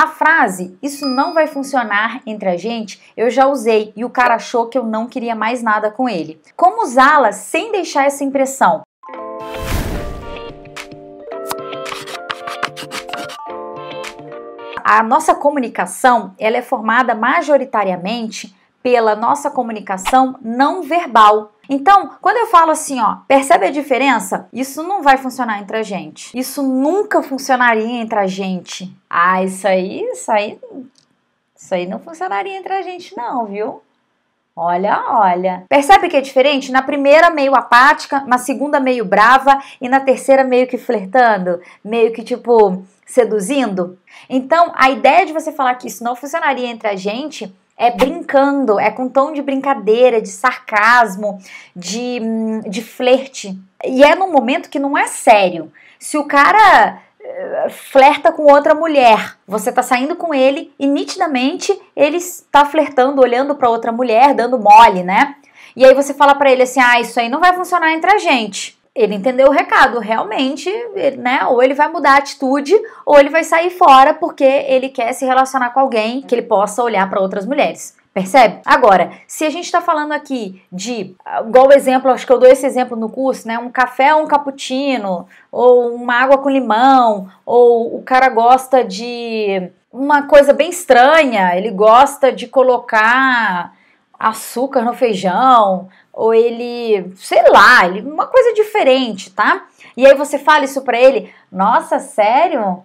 A frase isso não vai funcionar entre a gente eu já usei e o cara achou que eu não queria mais nada com ele. Como usá-la sem deixar essa impressão? A nossa comunicação ela é formada majoritariamente pela nossa comunicação não verbal. Então, quando eu falo assim, ó, percebe a diferença? Isso não vai funcionar entre a gente. Isso nunca funcionaria entre a gente. Ah, isso aí, isso aí, isso aí não funcionaria entre a gente não, viu? Olha, olha. Percebe que é diferente? Na primeira, meio apática, na segunda, meio brava e na terceira, meio que flertando, meio que tipo seduzindo. Então, a ideia de você falar que isso não funcionaria entre a gente é brincando, é com tom de brincadeira, de sarcasmo, de, hum, de flerte. E é num momento que não é sério. Se o cara eh, flerta com outra mulher. Você tá saindo com ele e nitidamente ele está flertando, olhando para outra mulher, dando mole, né? E aí você fala para ele assim: "Ah, isso aí não vai funcionar entre a gente" ele entendeu o recado, realmente, né? Ou ele vai mudar a atitude, ou ele vai sair fora porque ele quer se relacionar com alguém que ele possa olhar para outras mulheres. Percebe? Agora, se a gente está falando aqui de, igual o exemplo, acho que eu dou esse exemplo no curso, né? Um café ou um cappuccino, ou uma água com limão, ou o cara gosta de uma coisa bem estranha, ele gosta de colocar açúcar no feijão, ou ele, sei lá, ele, uma coisa diferente, tá? E aí você fala isso para ele: "Nossa, sério?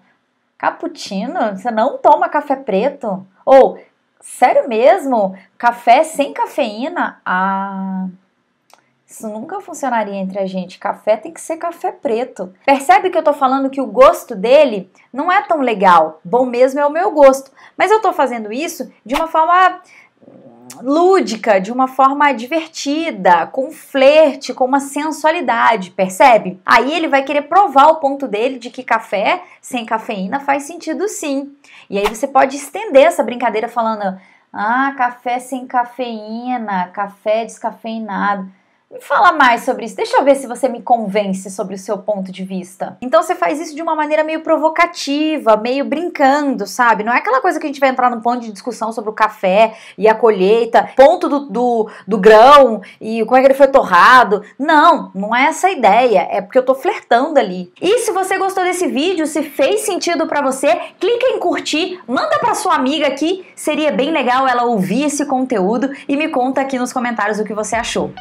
Cappuccino? Você não toma café preto?" Ou "Sério mesmo? Café sem cafeína?" Ah, isso nunca funcionaria entre a gente. Café tem que ser café preto. Percebe que eu tô falando que o gosto dele não é tão legal. Bom mesmo é o meu gosto. Mas eu tô fazendo isso de uma forma lúdica, de uma forma divertida, com flerte, com uma sensualidade, percebe? Aí ele vai querer provar o ponto dele de que café sem cafeína faz sentido sim. E aí você pode estender essa brincadeira falando: ah, café sem cafeína, café descafeinado. Me fala mais sobre isso. Deixa eu ver se você me convence sobre o seu ponto de vista. Então você faz isso de uma maneira meio provocativa, meio brincando, sabe? Não é aquela coisa que a gente vai entrar num ponto de discussão sobre o café e a colheita, ponto do, do, do grão e como é que ele foi torrado. Não, não é essa a ideia. É porque eu tô flertando ali. E se você gostou desse vídeo, se fez sentido para você, clica em curtir, manda para sua amiga aqui. Seria bem legal ela ouvir esse conteúdo e me conta aqui nos comentários o que você achou.